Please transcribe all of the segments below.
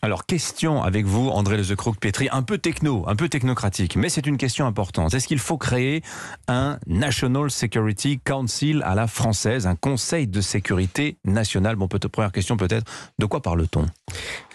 Alors, question avec vous, André secroc Pétri, un peu techno, un peu technocratique, mais c'est une question importante. Est-ce qu'il faut créer un National Security Council à la française, un conseil de sécurité nationale Bon, peut-être, première question peut-être, de quoi parle-t-on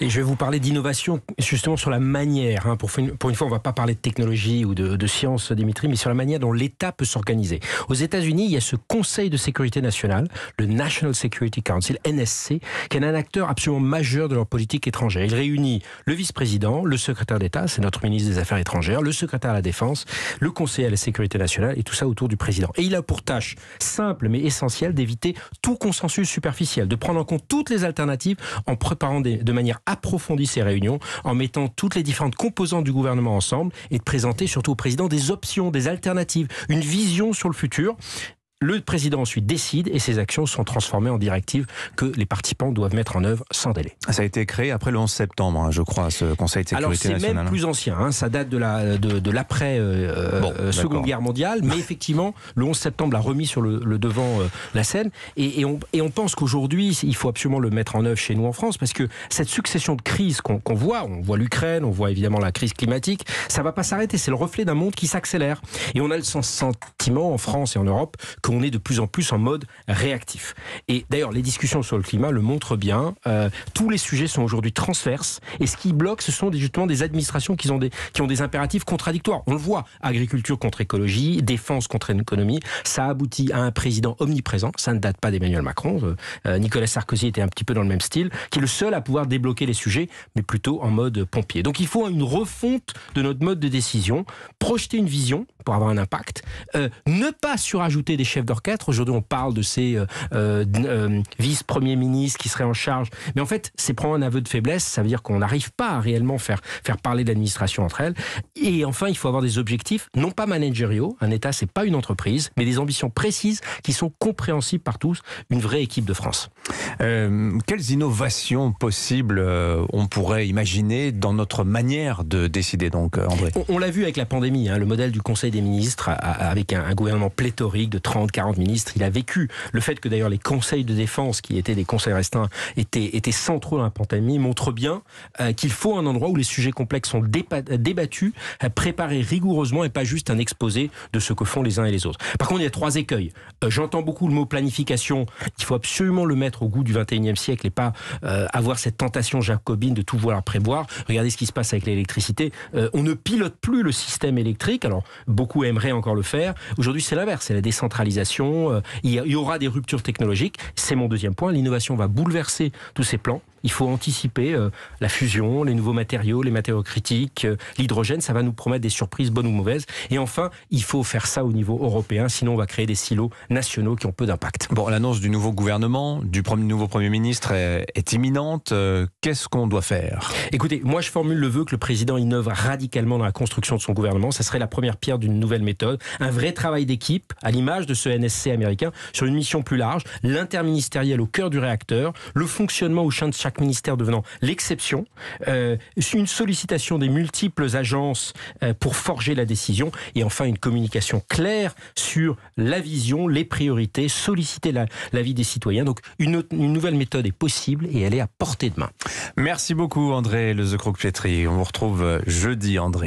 et je vais vous parler d'innovation justement sur la manière. Hein, pour, pour, une fois, on ne va pas parler de technologie ou de, de science, Dimitri, mais sur la manière dont l'État peut s'organiser. Aux États-Unis, il y a ce Conseil de sécurité nationale, le National Security Council, NSC, qui est un acteur absolument majeur de leur politique étrangère. Il réunit le vice-président, le secrétaire d'État, c'est notre ministre des Affaires étrangères, le secrétaire à la Défense, le Conseil à la sécurité nationale et tout ça autour du président. Et il a pour tâche simple mais essentielle d'éviter tout consensus superficiel, de prendre en compte toutes les alternatives en préparant des, de manière approfondi ces réunions en mettant toutes les différentes composantes du gouvernement ensemble et de présenter surtout au président des options, des alternatives, une vision sur le futur. Le président ensuite décide et ses actions sont transformées en directives que les participants doivent mettre en œuvre sans délai. Ça a été créé après le 11 septembre, hein, je crois, ce Conseil de sécurité Alors, Alors c'est même hein. plus ancien, hein. ça date de la de, l'après euh, euh, euh, Seconde Guerre mondiale, mais effectivement le 11 septembre l'a remis sur le, devant la scène et, et, on, pense qu'aujourd'hui il faut absolument le mettre en œuvre chez nous en France parce que cette succession de crises qu'on voit, on voit l'Ukraine, on voit évidemment la crise climatique, ça va pas s'arrêter, c'est le reflet d'un monde qui s'accélère et on a le sentiment en France et en Europe que on est de plus en plus en mode réactif. Et d'ailleurs, les discussions sur le climat le montrent bien. Euh, tous les sujets sont aujourd'hui transverses. Et ce qui bloque, ce sont justement des administrations qui ont des, impératifs contradictoires. On le voit, agriculture contre écologie, défense contre économie. Ça aboutit à un président omniprésent. Ça ne date pas d'Emmanuel Macron. Euh, euh, Nicolas Sarkozy était un petit peu dans le même style, qui est le seul à pouvoir débloquer les sujets, mais plutôt en mode pompier. Donc il faut une refonte de notre mode de décision, projeter une vision pour avoir un impact. Euh, ne pas surajouter des chefs d'orchestre. Aujourd'hui, on parle de ces euh, euh, vice-premiers ministres qui seraient en charge. Mais en fait, c'est prendre un aveu de faiblesse. Ça veut dire qu'on n'arrive pas à réellement faire, faire parler l'administration entre elles. Et enfin, il faut avoir des objectifs, non pas managériaux. Un État, c'est pas une entreprise, mais des ambitions précises qui sont compréhensibles par tous. Une vraie équipe de France. quelles innovations possibles on pourrait imaginer dans notre manière de décider, donc, André On, l'a vu avec la pandémie. Hein, le modèle du Conseil des ministres, avec un, gouvernement pléthorique de 30, 40 ministres. Il a vécu le fait que d'ailleurs les conseils de défense, qui étaient des conseils restants, étaient, étaient centraux dans la pandémie, montre bien euh, qu'il faut un endroit où les sujets complexes sont débattus, euh, préparés rigoureusement et pas juste un exposé de ce que font les uns et les autres. Par contre, il y a trois écueils. Euh, j'entends beaucoup le mot planification. Il faut absolument le mettre au goût du 21e siècle et pas avoir cette tentation jacobine de tout vouloir prévoir. Regardez ce qui se passe avec l'électricité. on ne pilote plus le système électrique. Alors, bon beaucoup aimeraient encore le faire. Aujourd'hui, c'est l'inverse, c'est la décentralisation. Euh, il y aura des ruptures technologiques. C'est mon deuxième point. L'innovation va bouleverser tous ces plans il faut anticiper euh, la fusion, les nouveaux matériaux, les matériaux critiques, euh, l'hydrogène, ça va nous promettre des surprises bonnes ou mauvaises. Et enfin, il faut faire ça au niveau européen, sinon on va créer des silos nationaux qui ont peu d'impact. Bon, l'annonce du nouveau gouvernement, du nouveau Premier ministre est, imminente. Euh, qu'est-ce qu'on doit faire Écoutez, moi je formule le vœu que le président innove radicalement dans la construction de son gouvernement. Ça serait la première pierre d'une nouvelle méthode, un vrai travail d'équipe, à l'image de ce NSC américain, sur une mission plus large, l'interministériel au cœur du réacteur, le fonctionnement au sein de chaque ministère devenant l'exception, euh, une sollicitation des multiples agences euh, pour forger la décision, et enfin une communication claire sur la vision, les priorités, solliciter l'avis des citoyens. Donc une, nouvelle méthode est possible et elle est à portée de main. Merci beaucoup André Le On vous retrouve jeudi André.